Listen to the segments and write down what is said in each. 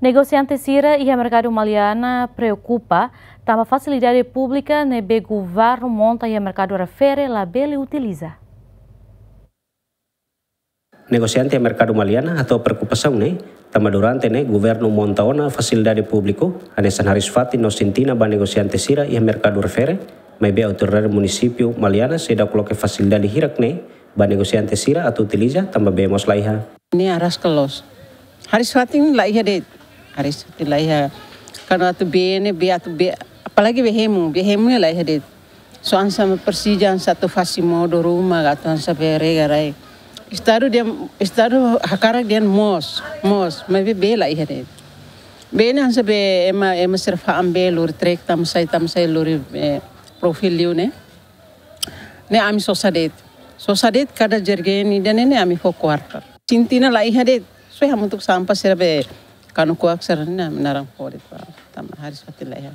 Negociante Sira e mercado maliana preocupa tava facilidade pública nebe governo monta e a mercado refere bele utiliza. Negociante e mercado maliana atau preocupação ne Tama durante ne governo monta ona facilidade público San haris fati no sintina ba negociante Sira e a mercado refere mebe autoridade município maliana da coloque facilidade hirak ne ba negociante Sira atau utiliza tamba bemos laiha. Ini aras kelos. Haris fati lah laiha karena tu bene be atu be apalagi behemu behemu laiha de so ansa persijan satu fasimo do rumah gatu ansa bere garai istaru dia istaru hakara dia mos mos mabe be laiha de bene ansa be ema ema serfa ambe lur trek tam sai tam sai lur profil liu ne ne ami sosadet sosadet kada jergeni dan ne ami fo quarter cintina laiha de saya hamutuk sampah sirabe kanu ko aksara na minaram kore kwa tama hari sati leha. Ya.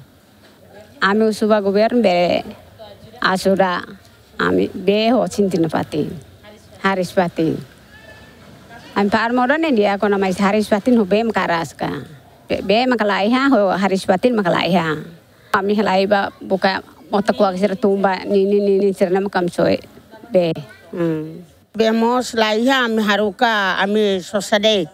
Ami usuba gubern be asura ami be ho cintina pati hari sati. Ami par moro nendi ako nama is hari sati nho be makaras ka be makalai ha ho hari sati makalai ha. Ami halai ba buka mota ko aksara tumba ni nini cerna makam soe be. Hmm. Bemos laiha ami haruka ami sosadei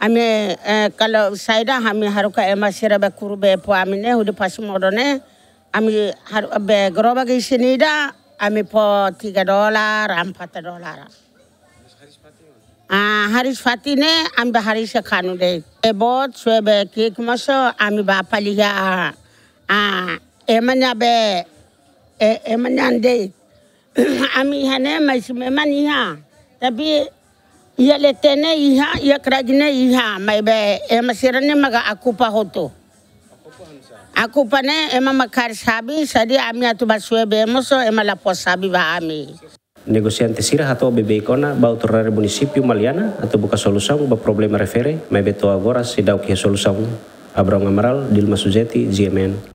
ami eh, kalo saida ami haruka ema sira be kurube po amine hudi pasimodo ne ami haru be groba ge sinida ami po tiga dolar ampata dolar Ah, haris Fati ne, ambi hari sekanu ya de. Ebot, suebe kik maso, ambi bapa liha. Ah, emanya be, e, emanya ande. Ami hane, maisu memani ha. Tapi, ia letene iha, ia kerajine iha. Mai be, ema eh, masira maga aku hoto. Aku pane ema makar sabi, sadi ami atu basue be emoso ema lapo sabi ba ami. Negosiante sirah atau ikona bau turare munisipiu maliana atau buka solusang ba problema refere mai toa goras sidau kia solusang. Abraham Amaral, Dilma Sujeti, GMN.